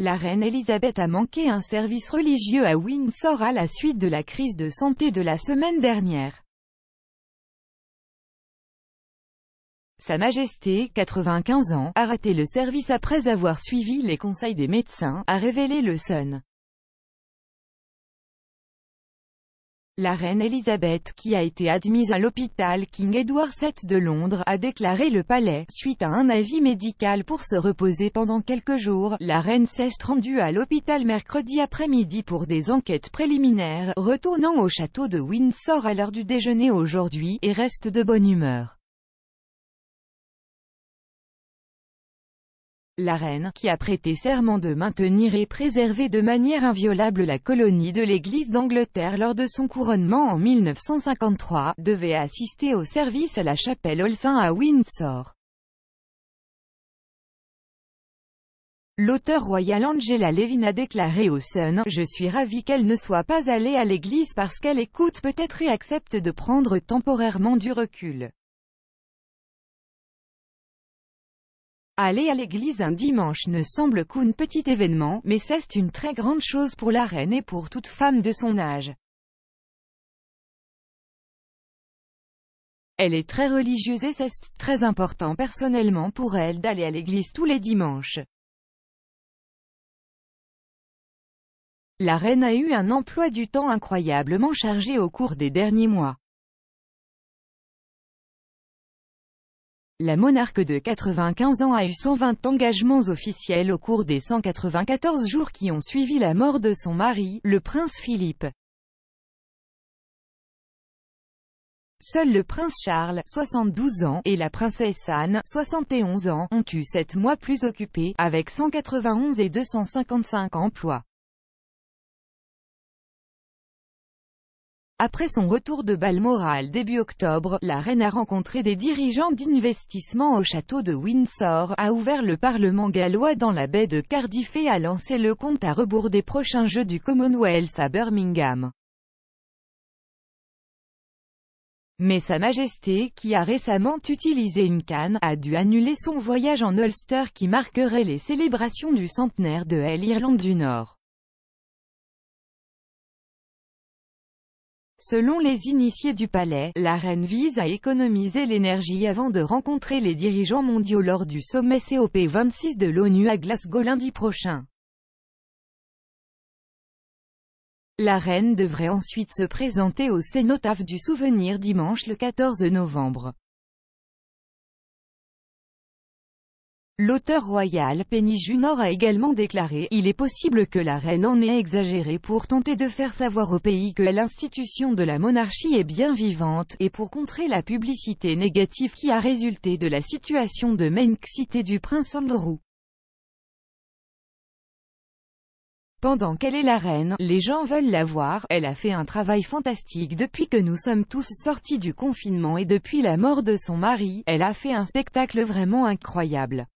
la reine Elisabeth a manqué un service religieux à Windsor à la suite de la crise de santé de la semaine dernière. Sa Majesté, 95 ans, a raté le service après avoir suivi les conseils des médecins, a révélé le Sun. La reine Elisabeth qui a été admise à l'hôpital King Edward VII de Londres a déclaré le palais, suite à un avis médical pour se reposer pendant quelques jours, la reine s'est rendue à l'hôpital mercredi après-midi pour des enquêtes préliminaires, retournant au château de Windsor à l'heure du déjeuner aujourd'hui, et reste de bonne humeur. La reine, qui a prêté serment de maintenir et préserver de manière inviolable la colonie de l'Église d'Angleterre lors de son couronnement en 1953, devait assister au service à la chapelle Olsen à Windsor. L'auteur royal Angela Levin a déclaré au Sun « Je suis ravie qu'elle ne soit pas allée à l'église parce qu'elle écoute peut-être et accepte de prendre temporairement du recul. Aller à l'église un dimanche ne semble qu'un petit événement, mais c'est une très grande chose pour la reine et pour toute femme de son âge. Elle est très religieuse et c'est très important personnellement pour elle d'aller à l'église tous les dimanches. La reine a eu un emploi du temps incroyablement chargé au cours des derniers mois. La monarque de 95 ans a eu 120 engagements officiels au cours des 194 jours qui ont suivi la mort de son mari, le prince Philippe. Seul le prince Charles, 72 ans, et la princesse Anne, 71 ans, ont eu 7 mois plus occupés, avec 191 et 255 emplois. Après son retour de Balmoral début octobre, la reine a rencontré des dirigeants d'investissement au château de Windsor, a ouvert le Parlement gallois dans la baie de Cardiff et a lancé le compte à rebours des prochains Jeux du Commonwealth à Birmingham. Mais Sa Majesté, qui a récemment utilisé une canne, a dû annuler son voyage en Ulster qui marquerait les célébrations du centenaire de l'Irlande du Nord. Selon les initiés du palais, la reine vise à économiser l'énergie avant de rencontrer les dirigeants mondiaux lors du sommet COP26 de l'ONU à Glasgow lundi prochain. La reine devrait ensuite se présenter au cénotaphe du souvenir dimanche le 14 novembre. L'auteur royal Penny Junor a également déclaré « Il est possible que la reine en ait exagéré pour tenter de faire savoir au pays que l'institution de la monarchie est bien vivante, et pour contrer la publicité négative qui a résulté de la situation de cité du prince Andrew. » Pendant qu'elle est la reine, les gens veulent la voir, elle a fait un travail fantastique depuis que nous sommes tous sortis du confinement et depuis la mort de son mari, elle a fait un spectacle vraiment incroyable.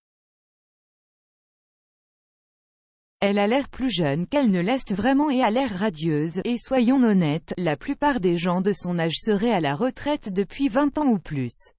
Elle a l'air plus jeune qu'elle ne l'est vraiment et a l'air radieuse, et soyons honnêtes, la plupart des gens de son âge seraient à la retraite depuis 20 ans ou plus.